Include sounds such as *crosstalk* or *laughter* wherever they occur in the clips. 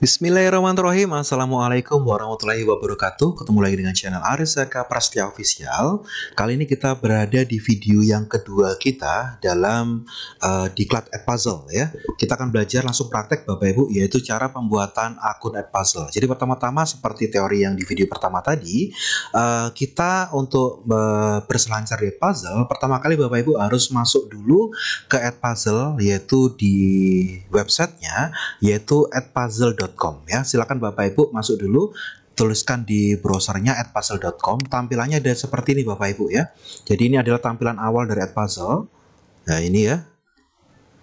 Bismillahirrahmanirrahim Assalamualaikum warahmatullahi wabarakatuh Ketemu lagi dengan channel Arisaka Prastia Official Kali ini kita berada di video yang kedua kita Dalam uh, diklat app puzzle ya Kita akan belajar langsung praktek Bapak Ibu Yaitu cara pembuatan akun app puzzle Jadi pertama-tama seperti teori yang di video pertama tadi uh, Kita untuk uh, berselancar di puzzle Pertama kali Bapak Ibu harus masuk dulu ke app puzzle Yaitu di websitenya Yaitu adpuzzle.com parcel.com ya. Silakan Bapak Ibu masuk dulu tuliskan di browsernya atpuzzle.com tampilannya ada seperti ini Bapak Ibu ya jadi ini adalah tampilan awal dari atpuzzle nah ini ya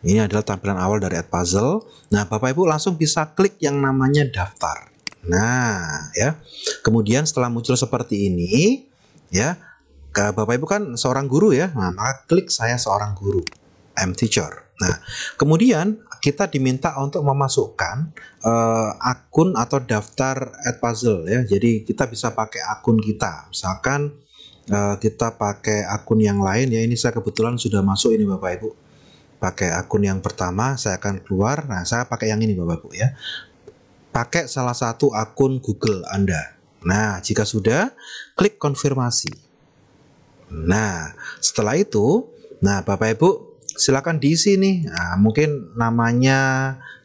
ini adalah tampilan awal dari atpuzzle nah Bapak Ibu langsung bisa klik yang namanya daftar nah ya kemudian setelah muncul seperti ini ya Bapak Ibu kan seorang guru ya nah, maka klik saya seorang guru I'm teacher. Nah, kemudian kita diminta untuk memasukkan uh, akun atau daftar ad puzzle ya. Jadi kita bisa pakai akun kita. Misalkan uh, kita pakai akun yang lain ya. Ini saya kebetulan sudah masuk ini Bapak Ibu. Pakai akun yang pertama, saya akan keluar. Nah, saya pakai yang ini Bapak Ibu ya. Pakai salah satu akun Google Anda. Nah, jika sudah, klik konfirmasi. Nah, setelah itu, nah Bapak Ibu silakan diisi nih nah, mungkin namanya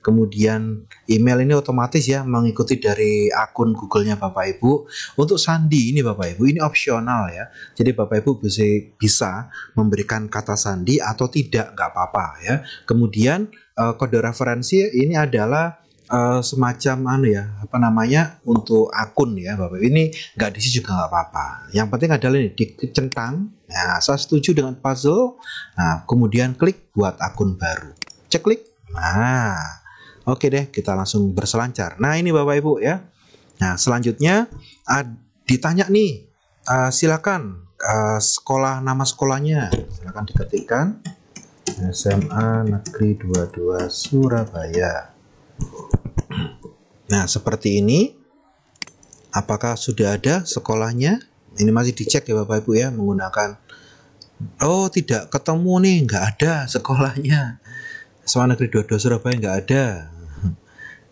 kemudian email ini otomatis ya mengikuti dari akun Google-nya Bapak Ibu untuk sandi ini Bapak Ibu ini opsional ya jadi Bapak Ibu bisa bisa memberikan kata sandi atau tidak nggak apa-apa ya kemudian eh, kode referensi ini adalah Eh, semacam anu ya apa namanya untuk akun ya bapak ini nggak diisi juga nggak apa-apa yang penting adalah ini dicentang nah saya setuju dengan puzzle nah kemudian klik buat akun baru ceklik nah oke deh kita langsung berselancar nah ini bapak ibu ya nah selanjutnya uh, ditanya nih uh, silakan uh, sekolah nama sekolahnya silakan diketikkan SMA Negeri 22 Surabaya. Nah, seperti ini. Apakah sudah ada sekolahnya? Ini masih dicek ya Bapak Ibu ya menggunakan Oh tidak ketemu nih, nggak ada sekolahnya. Sekolah Negeri Dodo Surabaya nggak ada.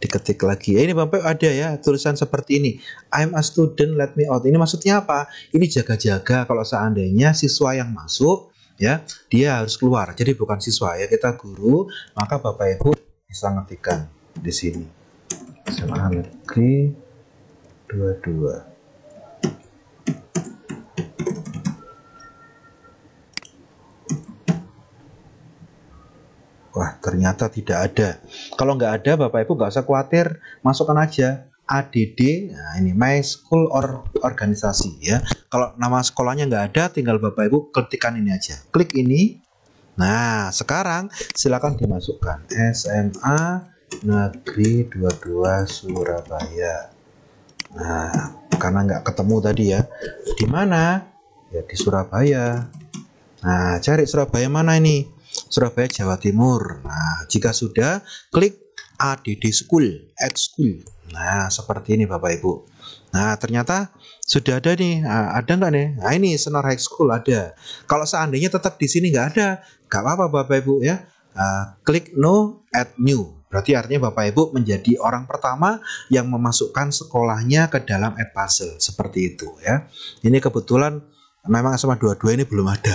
Diketik lagi. Ya, ini Bapak ibu ada ya tulisan seperti ini. I'm a student, let me out. Ini maksudnya apa? Ini jaga-jaga kalau seandainya siswa yang masuk ya dia harus keluar. Jadi bukan siswa ya kita guru. Maka Bapak Ibu bisa ngetikkan di sini. SMA Negeri 22 Wah ternyata tidak ada Kalau nggak ada Bapak Ibu nggak usah khawatir Masukkan aja ADD nah ini my school or organisasi ya kalau nama sekolahnya nggak ada tinggal bapak ibu ketikkan ini aja klik ini nah sekarang silakan dimasukkan SMA Negeri 22 Surabaya. Nah, karena nggak ketemu tadi ya, di mana? Ya di Surabaya. Nah, cari Surabaya mana ini? Surabaya Jawa Timur. Nah, jika sudah, klik ADD School, at School. Nah, seperti ini Bapak Ibu. Nah, ternyata sudah ada nih. Ah, ada nggak nih? Nah, ini Senar High School ada. Kalau seandainya tetap di sini nggak ada, nggak apa-apa Bapak Ibu ya. Ah, klik No, Add New. Berarti artinya Bapak Ibu menjadi orang pertama yang memasukkan sekolahnya ke dalam Edpuzzle seperti itu ya. Ini kebetulan memang dua-dua ini belum ada.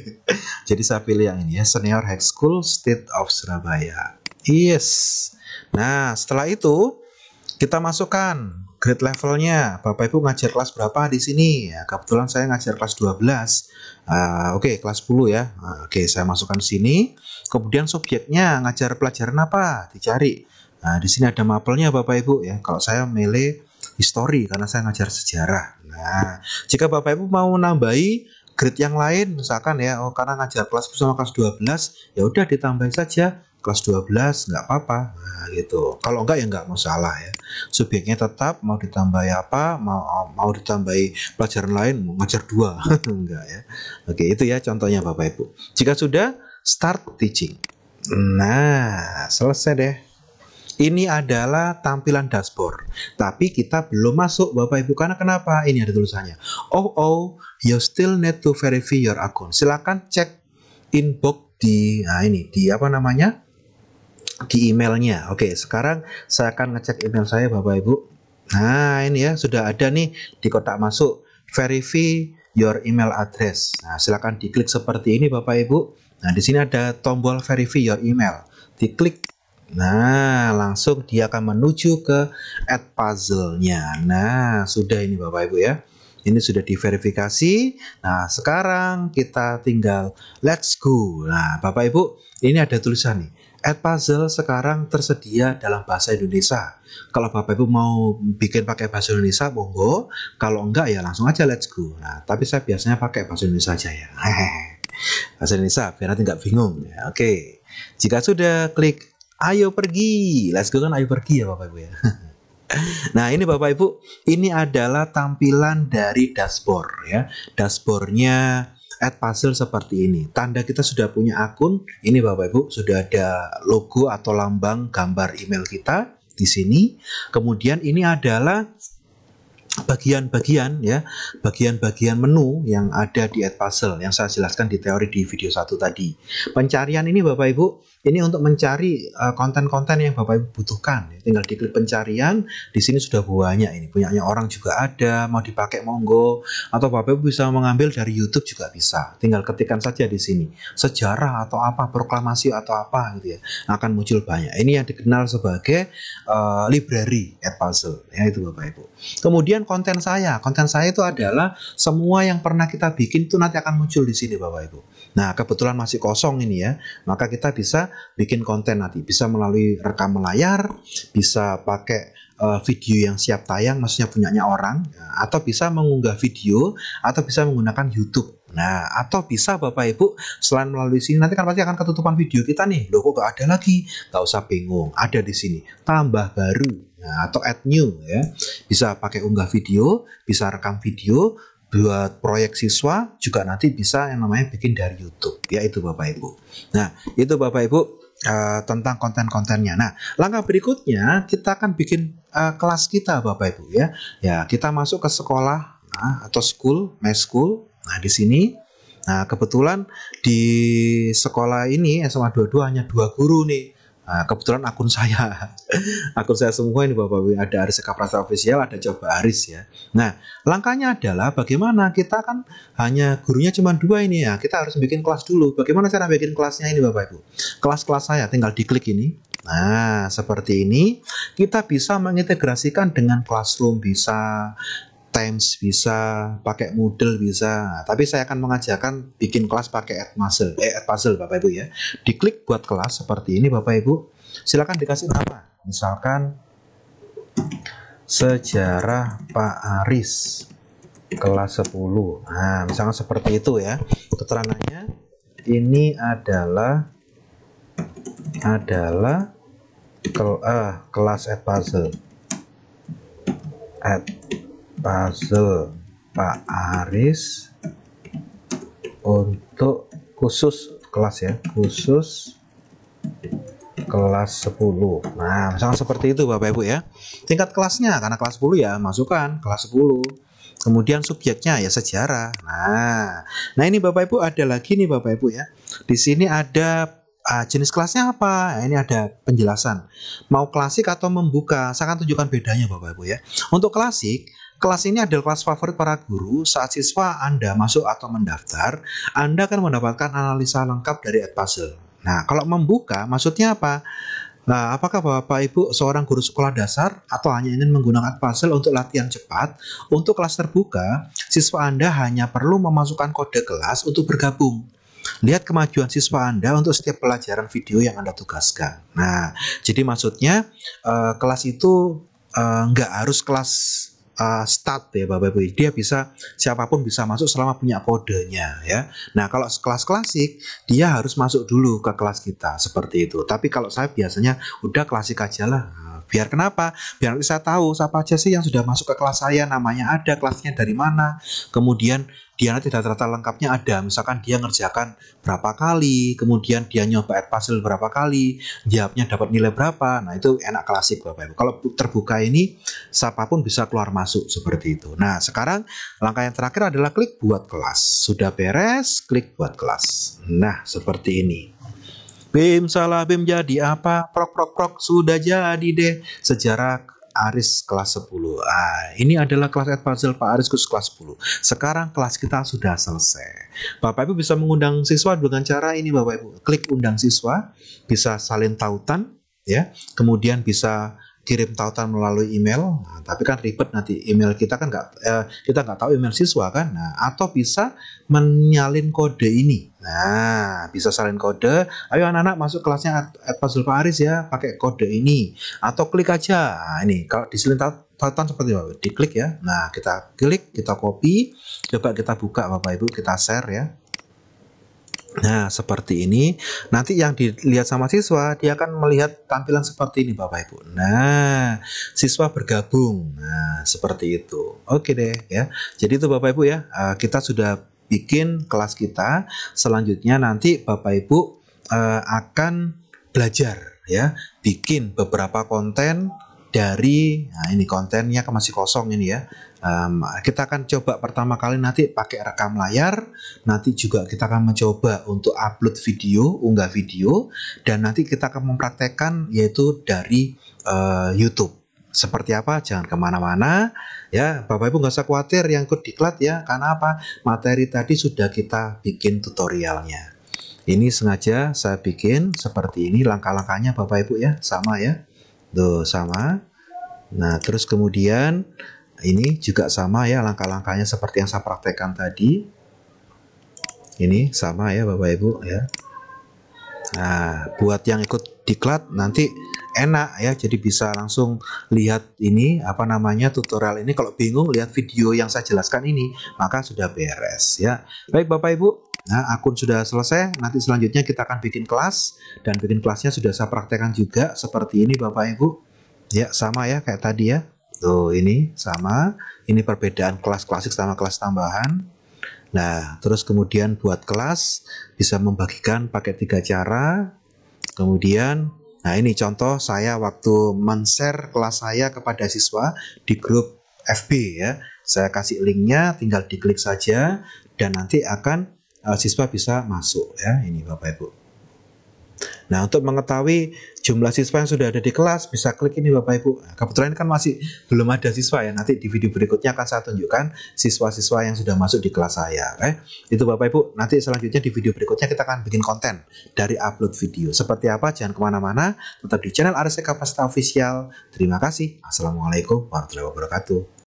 *laughs* Jadi saya pilih yang ini ya, Senior High School State of Surabaya. Yes. Nah, setelah itu kita masukkan grade levelnya. Bapak Ibu ngajar kelas berapa di sini? Ya, kebetulan saya ngajar kelas 12. Uh, ah, Oke, okay, kelas 10 ya. Uh, Oke, okay, saya masukkan di sini. Kemudian subjeknya ngajar pelajaran apa? Dicari. Nah, di sini ada mapelnya Bapak Ibu ya. Kalau saya milih history karena saya ngajar sejarah. Nah, jika Bapak Ibu mau nambahi grade yang lain misalkan ya oh karena ngajar kelas sama kelas 12 ya udah ditambah saja kelas 12 nggak apa-apa nah, gitu kalau enggak ya nggak masalah ya subjeknya tetap mau ditambah apa mau mau ditambahi pelajaran lain mau ngajar dua enggak *laughs* ya oke itu ya contohnya bapak ibu jika sudah start teaching nah selesai deh ini adalah tampilan dashboard, tapi kita belum masuk Bapak Ibu karena kenapa? Ini ada tulisannya. Oh oh, you still need to verify your account. Silakan cek inbox di nah ini di apa namanya? di emailnya. Oke, sekarang saya akan ngecek email saya Bapak Ibu. Nah, ini ya sudah ada nih di kotak masuk verify your email address. Nah, silakan diklik seperti ini Bapak Ibu. Nah, di sini ada tombol verify your email. Diklik Nah, langsung dia akan menuju ke add puzzle-nya. Nah, sudah ini Bapak Ibu ya. Ini sudah diverifikasi. Nah, sekarang kita tinggal let's go. Nah, Bapak Ibu, ini ada tulisan nih. Add puzzle sekarang tersedia dalam bahasa Indonesia. Kalau Bapak Ibu mau bikin pakai bahasa Indonesia, monggo. Kalau enggak ya langsung aja let's go. Nah, tapi saya biasanya pakai bahasa Indonesia aja ya. Hehehe. *laughs* bahasa Indonesia biar nanti nggak bingung. Oke. Jika sudah klik Ayo pergi, let's go kan ayo pergi ya Bapak Ibu ya. *laughs* Nah ini Bapak Ibu, ini adalah tampilan dari dashboard ya. Dashboardnya puzzle seperti ini. Tanda kita sudah punya akun, ini Bapak Ibu sudah ada logo atau lambang gambar email kita di sini. Kemudian ini adalah bagian-bagian ya, bagian-bagian menu yang ada di Ad Puzzle yang saya jelaskan di teori di video satu tadi. Pencarian ini Bapak Ibu ini untuk mencari eh, konten-konten yang Bapak Ibu butuhkan. Ya, tinggal diklik pencarian, di sini sudah banyak ini. Punyanya orang juga ada, mau dipakai monggo atau Bapak Ibu bisa mengambil dari YouTube juga bisa. Tinggal ketikkan saja di sini sejarah atau apa, proklamasi atau apa gitu ya. Akan muncul banyak. Ini yang dikenal sebagai uh, library at puzzle ya itu Bapak Ibu. Kemudian konten saya, konten saya itu adalah semua yang pernah kita bikin itu nanti akan muncul di sini Bapak Ibu. Nah, kebetulan masih kosong ini ya, maka kita bisa bikin konten nanti bisa melalui rekam layar bisa pakai uh, video yang siap tayang maksudnya punyanya orang nah, atau bisa mengunggah video atau bisa menggunakan YouTube Nah, atau bisa Bapak Ibu selain melalui sini nanti kan pasti akan ketutupan video kita nih. Loh kok gak ada lagi? Gak usah bingung, ada di sini. Tambah baru. Nah, atau add new ya. Bisa pakai unggah video, bisa rekam video, buat proyek siswa juga nanti bisa yang namanya bikin dari YouTube ya itu Bapak Ibu. Nah itu Bapak Ibu uh, tentang konten-kontennya. Nah langkah berikutnya kita akan bikin uh, kelas kita Bapak Ibu ya. Ya kita masuk ke sekolah nah, atau school, my school. Nah di sini Nah, kebetulan di sekolah ini SMA 22 hanya dua guru nih. Nah, kebetulan akun saya, *laughs* akun saya semua ini Bapak ada Aris Kaprasa Official, ada Coba Aris ya. Nah, langkahnya adalah bagaimana kita kan hanya gurunya cuma dua ini ya, kita harus bikin kelas dulu. Bagaimana cara bikin kelasnya ini Bapak Ibu? Kelas-kelas saya tinggal diklik ini. Nah, seperti ini kita bisa mengintegrasikan dengan Classroom bisa, Times bisa, pakai model bisa. Nah, tapi saya akan mengajarkan bikin kelas pakai puzzle eh, puzzle Bapak Ibu ya. Diklik buat kelas seperti ini Bapak Ibu. Silakan dikasih nama. Misalkan sejarah Pak Aris kelas 10. Nah, misalkan seperti itu ya. Keterangannya ini adalah adalah kel, uh, eh, kelas puzzle Ed puzzle Pak Aris untuk khusus kelas ya khusus kelas 10 nah misalkan seperti itu Bapak Ibu ya tingkat kelasnya karena kelas 10 ya masukkan kelas 10 kemudian subjeknya ya sejarah nah nah ini Bapak Ibu ada lagi nih Bapak Ibu ya di sini ada uh, jenis kelasnya apa? Nah, ini ada penjelasan. Mau klasik atau membuka? Saya akan tunjukkan bedanya Bapak Ibu ya. Untuk klasik, Kelas ini adalah kelas favorit para guru. Saat siswa Anda masuk atau mendaftar, Anda akan mendapatkan analisa lengkap dari Edpuzzle. Nah, kalau membuka, maksudnya apa? Nah, apakah Bapak Ibu seorang guru sekolah dasar atau hanya ingin menggunakan puzzle untuk latihan cepat? Untuk kelas terbuka, siswa Anda hanya perlu memasukkan kode kelas untuk bergabung. Lihat kemajuan siswa Anda untuk setiap pelajaran video yang Anda tugaskan. Nah, jadi maksudnya eh, kelas itu eh, nggak harus kelas uh, stat ya Bapak Ibu. Dia bisa siapapun bisa masuk selama punya kodenya ya. Nah, kalau kelas klasik dia harus masuk dulu ke kelas kita seperti itu. Tapi kalau saya biasanya udah klasik aja lah. Biar kenapa? Biar nanti saya tahu siapa aja sih yang sudah masuk ke kelas saya, namanya ada, kelasnya dari mana. Kemudian dia nanti data-data lengkapnya ada. Misalkan dia ngerjakan berapa kali, kemudian dia nyoba puzzle berapa kali, jawabnya dapat nilai berapa. Nah, itu enak klasik Bapak Ibu. Kalau terbuka ini siapapun bisa keluar masuk seperti itu. Nah, sekarang langkah yang terakhir adalah klik buat kelas. Sudah beres, klik buat kelas. Nah, seperti ini. BIM salah BIM jadi apa? Prok prok prok sudah jadi deh. Sejarah Aris kelas 10. Ah, ini adalah kelas advanced Pak Aris khusus kelas 10. Sekarang kelas kita sudah selesai. Bapak Ibu bisa mengundang siswa dengan cara ini Bapak Ibu. Klik undang siswa, bisa salin tautan ya. Kemudian bisa kirim tautan melalui email, nah, tapi kan ribet nanti email kita kan nggak eh, kita nggak tahu email siswa kan, nah, atau bisa menyalin kode ini, nah bisa salin kode, ayo anak-anak masuk kelasnya Puzzle Pak Aris ya pakai kode ini, atau klik aja, nah, ini kalau disalin tautan seperti itu, diklik ya, nah kita klik kita copy, coba kita buka bapak ibu kita share ya, Nah, seperti ini. Nanti yang dilihat sama siswa, dia akan melihat tampilan seperti ini, Bapak Ibu. Nah, siswa bergabung. Nah, seperti itu. Oke deh, ya. Jadi itu Bapak Ibu ya, eh, kita sudah bikin kelas kita. Selanjutnya nanti Bapak Ibu eh, akan belajar ya, bikin beberapa konten dari nah ini kontennya masih kosong ini ya Um, kita akan coba pertama kali nanti pakai rekam layar, nanti juga kita akan mencoba untuk upload video, unggah video, dan nanti kita akan mempraktekkan yaitu dari uh, YouTube seperti apa jangan kemana-mana ya bapak ibu nggak usah khawatir yang ikut diklat ya karena apa materi tadi sudah kita bikin tutorialnya ini sengaja saya bikin seperti ini langkah-langkahnya bapak ibu ya sama ya tuh sama nah terus kemudian ini juga sama ya langkah-langkahnya seperti yang saya praktekkan tadi ini sama ya Bapak Ibu ya nah buat yang ikut diklat nanti enak ya jadi bisa langsung lihat ini apa namanya tutorial ini kalau bingung lihat video yang saya jelaskan ini maka sudah beres ya baik Bapak Ibu Nah, akun sudah selesai. Nanti selanjutnya kita akan bikin kelas dan bikin kelasnya sudah saya praktekkan juga seperti ini Bapak Ibu. Ya, sama ya kayak tadi ya. Tuh, ini sama. Ini perbedaan kelas klasik sama kelas tambahan. Nah, terus kemudian buat kelas bisa membagikan pakai tiga cara. Kemudian, nah ini contoh saya waktu men-share kelas saya kepada siswa di grup FB ya. Saya kasih linknya, tinggal diklik saja dan nanti akan eh, siswa bisa masuk ya. Ini Bapak Ibu. Nah, untuk mengetahui jumlah siswa yang sudah ada di kelas, bisa klik ini Bapak Ibu. Nah, kebetulan ini kan masih belum ada siswa ya. Nanti di video berikutnya akan saya tunjukkan siswa-siswa yang sudah masuk di kelas saya. Eh, itu Bapak Ibu, nanti selanjutnya di video berikutnya kita akan bikin konten dari upload video. Seperti apa, jangan kemana-mana, tetap di channel RSC Pasta Official. Terima kasih. Assalamualaikum warahmatullahi wabarakatuh.